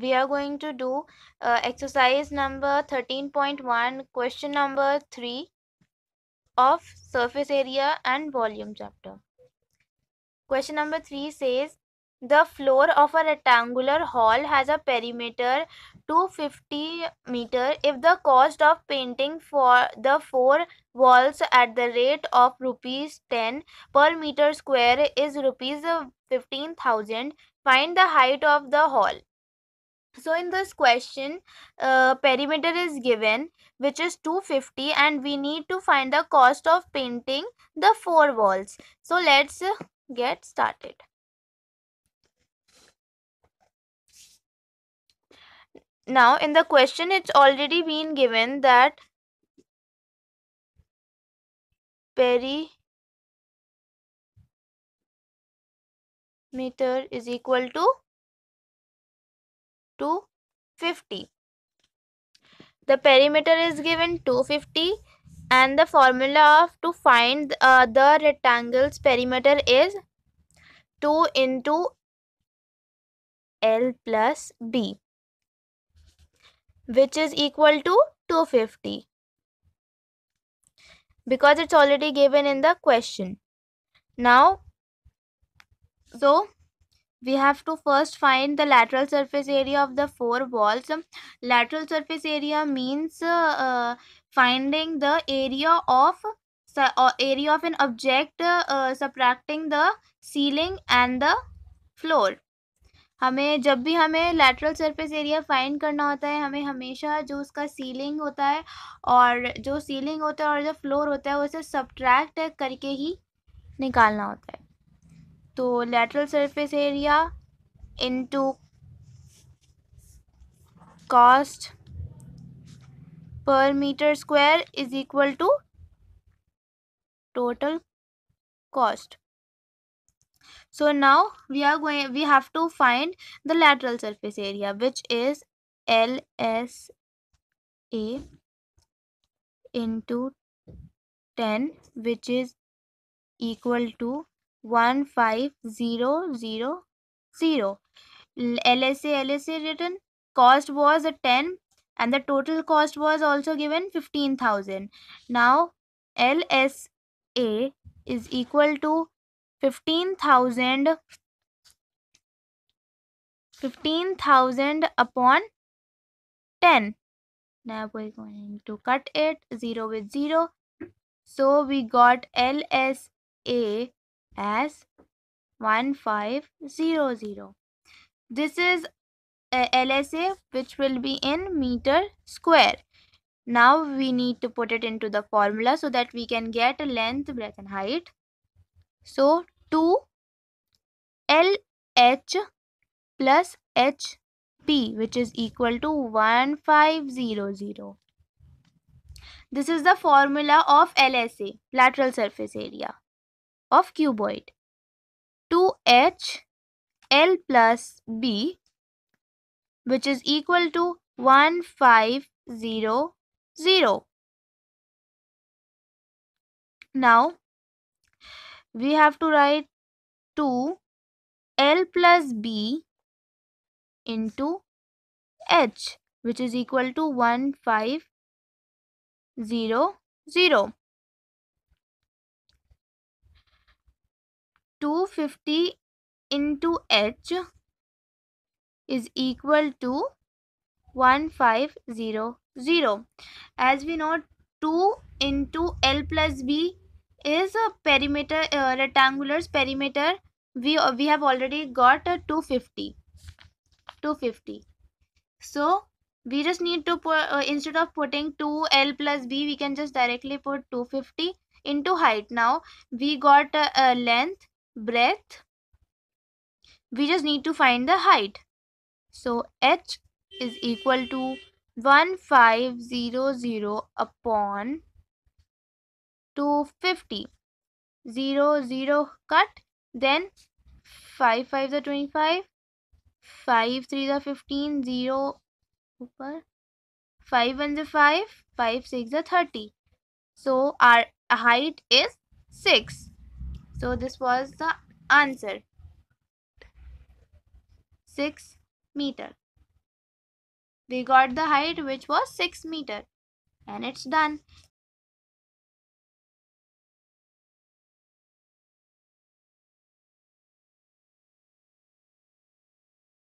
we are going to do uh, exercise number 13.1 question number 3 of surface area and volume chapter question number 3 says the floor of a rectangular hall has a perimeter 250 meter if the cost of painting for the four walls at the rate of rupees 10 per meter square is rupees 15000 find the height of the hall so in this question uh, perimeter is given which is 250 and we need to find the cost of painting the four walls so let's get started now in the question it's already been given that perimeter is equal to to 50. The perimeter is given 250 and the formula of to find uh, the rectangle's perimeter is 2 into L plus B which is equal to 250 because it's already given in the question. Now, so we have to first find the lateral surface area of the four walls lateral surface area means uh, finding the area of or uh, area of an object uh, subtracting the ceiling and the floor हमें जब भी हमें lateral surface area find करना होता है हमें हमेशा जो उसका सीलिंग होता है और जो सीलिंग होता है और जो फ्लोर होता है उसे सब्ट्रैक्ट करके ही निकालना होता है तो lateral surface area into cost per metre square is equal to total cost so now we are going we have to find the lateral surface area which is L S A into ten which is equal to one five zero zero zero. LSA LSA written cost was a ten and the total cost was also given fifteen thousand. Now LSA is equal to fifteen thousand, fifteen thousand upon 10. Now we're going to cut it 0 with 0. So we got LSA as 1500. This is LSA which will be in meter square. Now we need to put it into the formula so that we can get length, breadth and height. So 2 LH plus HP which is equal to 1500. This is the formula of LSA, lateral surface area of cuboid. 2HL plus B which is equal to 1500. Now we have to write 2 L plus B into H which is equal to 1500. 250 into h is equal to 1500. As we know 2 into L plus B is a perimeter uh, rectangular's perimeter we uh, we have already got a 250 250 so we just need to put, uh, instead of putting 2l plus b we can just directly put 250 into height now we got a length breadth we just need to find the height so h is equal to 1500 upon 250 0 0 cut then 5 5 the 25 5 3 the 15 0 upper 5 and the 5 5 6 the 30 so our height is 6 so this was the answer. 6 meter. We got the height which was 6 meter. And it's done.